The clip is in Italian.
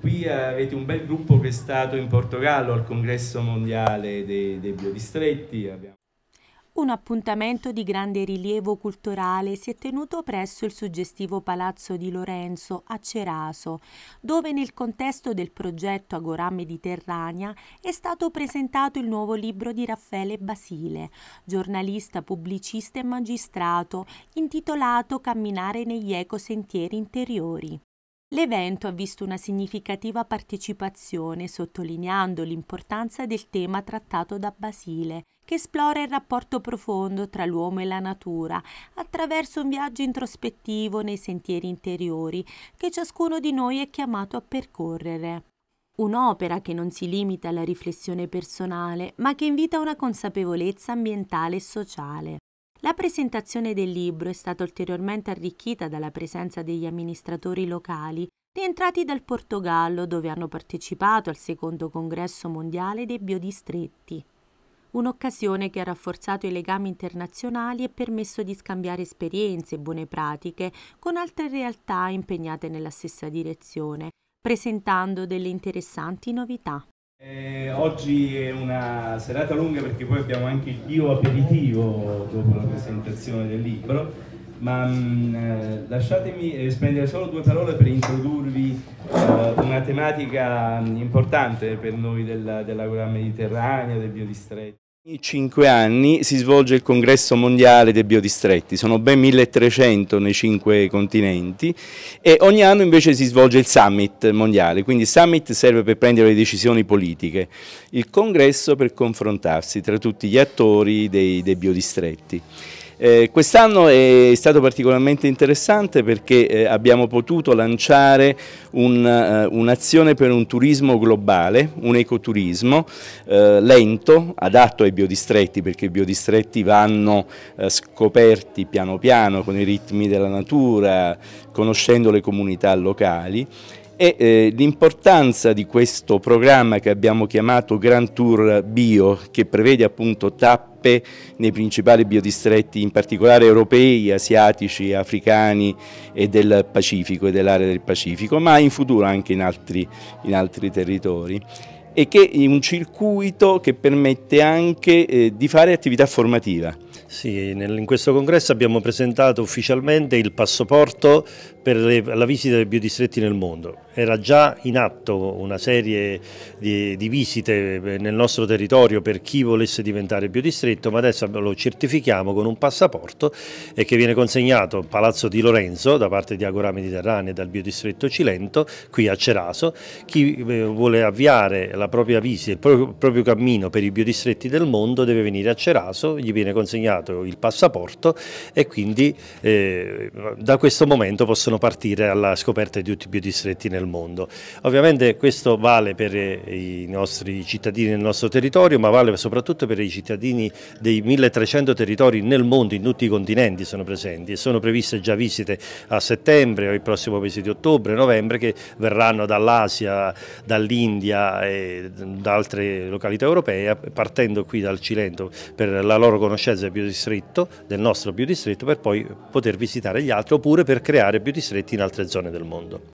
qui avete un bel gruppo che è stato in Portogallo al congresso mondiale dei, dei biodistretti. Abbiamo... Un appuntamento di grande rilievo culturale si è tenuto presso il suggestivo Palazzo di Lorenzo a Ceraso, dove nel contesto del progetto Agorà Mediterranea è stato presentato il nuovo libro di Raffaele Basile, giornalista, pubblicista e magistrato, intitolato Camminare negli ecosentieri interiori. L'evento ha visto una significativa partecipazione, sottolineando l'importanza del tema trattato da Basile, che esplora il rapporto profondo tra l'uomo e la natura, attraverso un viaggio introspettivo nei sentieri interiori che ciascuno di noi è chiamato a percorrere. Un'opera che non si limita alla riflessione personale, ma che invita a una consapevolezza ambientale e sociale. La presentazione del libro è stata ulteriormente arricchita dalla presenza degli amministratori locali rientrati dal Portogallo dove hanno partecipato al secondo congresso mondiale dei biodistretti. Un'occasione che ha rafforzato i legami internazionali e permesso di scambiare esperienze e buone pratiche con altre realtà impegnate nella stessa direzione, presentando delle interessanti novità. Eh, oggi è una serata lunga perché poi abbiamo anche il bio aperitivo dopo la presentazione del libro, ma mh, mm, eh, lasciatemi eh, spendere solo due parole per introdurvi eh, una tematica mm, importante per noi della, della mediterranea, del biodistretto. Ogni cinque anni si svolge il congresso mondiale dei biodistretti, sono ben 1300 nei cinque continenti e ogni anno invece si svolge il summit mondiale, quindi il summit serve per prendere le decisioni politiche, il congresso per confrontarsi tra tutti gli attori dei, dei biodistretti. Eh, Quest'anno è stato particolarmente interessante perché eh, abbiamo potuto lanciare eh, un'azione uh, un per un turismo globale, un ecoturismo uh, lento, adatto ai biodistretti, perché i biodistretti vanno eh, scoperti piano piano con i ritmi della natura, conoscendo le comunità locali e eh, l'importanza di questo programma che abbiamo chiamato Grand Tour Bio, che prevede appunto tappe nei principali biodistretti, in particolare europei, asiatici, africani e del Pacifico e dell'area del Pacifico, ma in futuro anche in altri, in altri territori e che è un circuito che permette anche eh, di fare attività formativa. Sì, in questo congresso abbiamo presentato ufficialmente il passaporto per la visita dei biodistretti nel mondo. Era già in atto una serie di, di visite eh, nel nostro territorio per chi volesse diventare biodistretto, ma adesso lo certifichiamo con un passaporto e eh, che viene consegnato al Palazzo di Lorenzo da parte di Agora Mediterranea e dal biodistretto Cilento, qui a Ceraso. Chi eh, vuole avviare la propria visita, il proprio, il proprio cammino per i biodistretti del mondo deve venire a Ceraso, gli viene consegnato acquistato il passaporto e quindi eh, da questo momento possono partire alla scoperta di tutti i biodistretti nel mondo. Ovviamente questo vale per eh, i nostri cittadini nel nostro territorio ma vale soprattutto per i cittadini dei 1300 territori nel mondo, in tutti i continenti sono presenti e sono previste già visite a settembre o il prossimo mese di ottobre, novembre che verranno dall'Asia, dall'India e da altre località europee partendo qui dal Cilento per la loro conoscenza del biodistretto biodistretto, del nostro biodistretto per poi poter visitare gli altri oppure per creare biodistretti in altre zone del mondo.